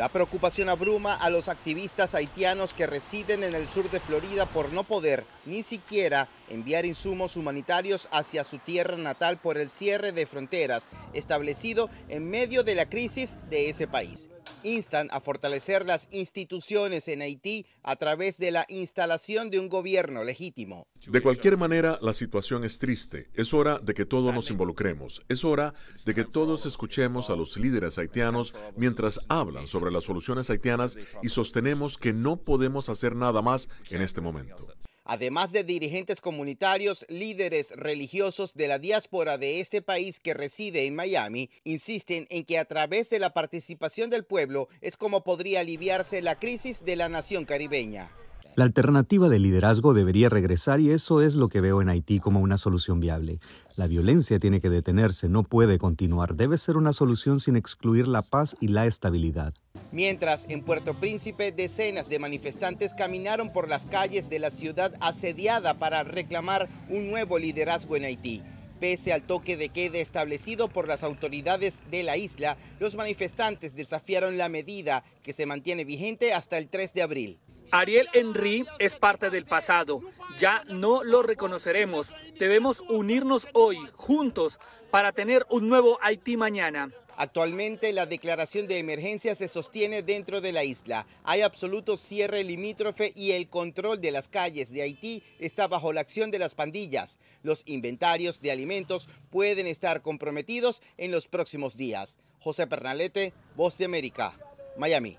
La preocupación abruma a los activistas haitianos que residen en el sur de Florida por no poder ni siquiera enviar insumos humanitarios hacia su tierra natal por el cierre de fronteras establecido en medio de la crisis de ese país instan a fortalecer las instituciones en Haití a través de la instalación de un gobierno legítimo. De cualquier manera, la situación es triste. Es hora de que todos nos involucremos. Es hora de que todos escuchemos a los líderes haitianos mientras hablan sobre las soluciones haitianas y sostenemos que no podemos hacer nada más en este momento además de dirigentes comunitarios, líderes religiosos de la diáspora de este país que reside en Miami, insisten en que a través de la participación del pueblo es como podría aliviarse la crisis de la nación caribeña. La alternativa de liderazgo debería regresar y eso es lo que veo en Haití como una solución viable. La violencia tiene que detenerse, no puede continuar, debe ser una solución sin excluir la paz y la estabilidad. Mientras en Puerto Príncipe decenas de manifestantes caminaron por las calles de la ciudad asediada para reclamar un nuevo liderazgo en Haití. Pese al toque de queda establecido por las autoridades de la isla, los manifestantes desafiaron la medida que se mantiene vigente hasta el 3 de abril. Ariel Henry es parte del pasado, ya no lo reconoceremos. Debemos unirnos hoy, juntos, para tener un nuevo Haití mañana. Actualmente la declaración de emergencia se sostiene dentro de la isla. Hay absoluto cierre limítrofe y el control de las calles de Haití está bajo la acción de las pandillas. Los inventarios de alimentos pueden estar comprometidos en los próximos días. José Pernalete, Voz de América, Miami.